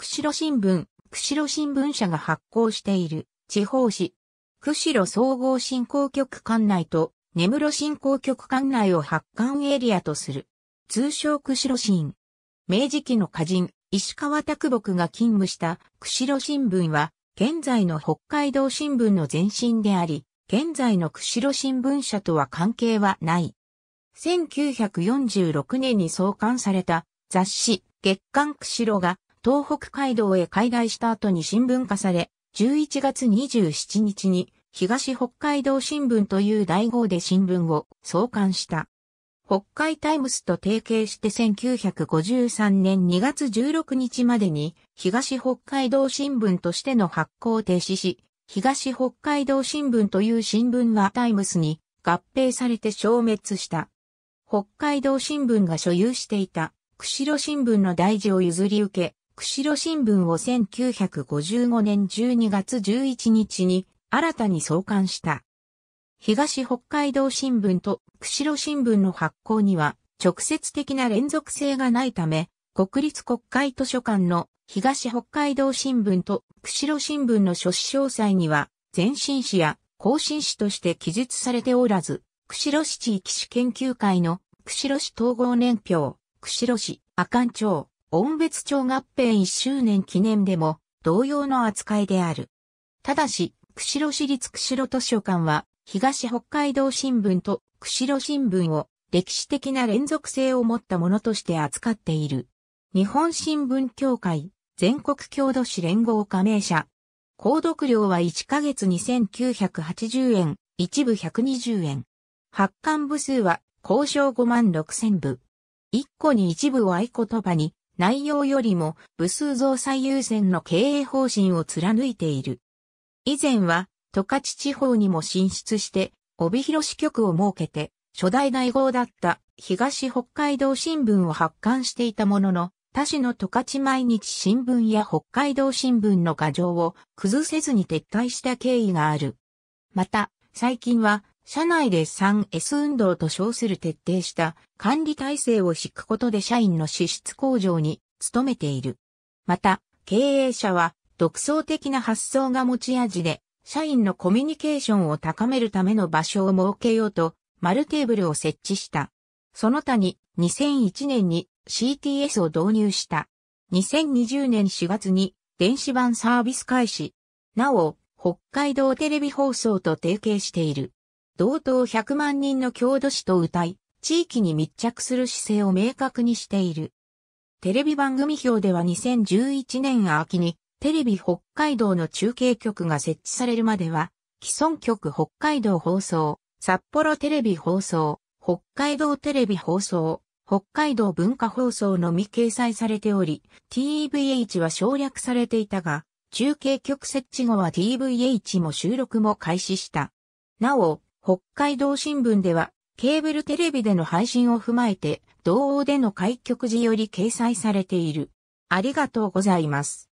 釧路新聞、釧路新聞社が発行している地方紙、釧路総合振興局管内と根室振興局管内を発刊エリアとする。通称釧路新。明治期の歌人、石川拓木が勤務した釧路新聞は、現在の北海道新聞の前身であり、現在の釧路新聞社とは関係はない。1946年に創刊された雑誌月刊釧路が東北街道へ海外した後に新聞化され、11月27日に東北海道新聞という大号で新聞を創刊した。北海タイムスと提携して1953年2月16日までに東北海道新聞としての発行を停止し、東北海道新聞という新聞はタイムスに合併されて消滅した。北海道新聞が所有していた釧路新聞の大事を譲り受け、釧路新聞を1955年12月11日に新たに創刊した。東北海道新聞と釧路新聞の発行には直接的な連続性がないため、国立国会図書館の東北海道新聞と釧路新聞の書誌詳細には前進誌や後進誌として記述されておらず、釧路市地域史研究会の釧路市統合年表、釧路市阿寒町、音別町合併1周年記念でも同様の扱いである。ただし、釧路市立釧路図書館は、東北海道新聞と釧路新聞を歴史的な連続性を持ったものとして扱っている。日本新聞協会、全国郷土史連合加盟者。購読料は1ヶ月2980円、一部120円。発刊部数は交渉5万6000部。1個に一部を合言葉に、内容よりも部数増最優先の経営方針を貫いている。以前は、十勝地方にも進出して、帯広支局を設けて、初代大号だった東北海道新聞を発刊していたものの、他市の十勝毎日新聞や北海道新聞の画像を崩せずに撤退した経緯がある。また、最近は社内で 3S 運動と称する徹底した管理体制を敷くことで社員の資質向上に努めている。また、経営者は独創的な発想が持ち味で、社員のコミュニケーションを高めるための場所を設けようと、丸テーブルを設置した。その他に2001年に CTS を導入した。2020年4月に電子版サービス開始。なお、北海道テレビ放送と提携している。同等100万人の郷土史と歌い、地域に密着する姿勢を明確にしている。テレビ番組表では2011年秋に、テレビ北海道の中継局が設置されるまでは、既存局北海道放送、札幌テレビ放送、北海道テレビ放送、北海道文化放送のみ掲載されており、TVH は省略されていたが、中継局設置後は TVH も収録も開始した。なお、北海道新聞では、ケーブルテレビでの配信を踏まえて、同王での開局時より掲載されている。ありがとうございます。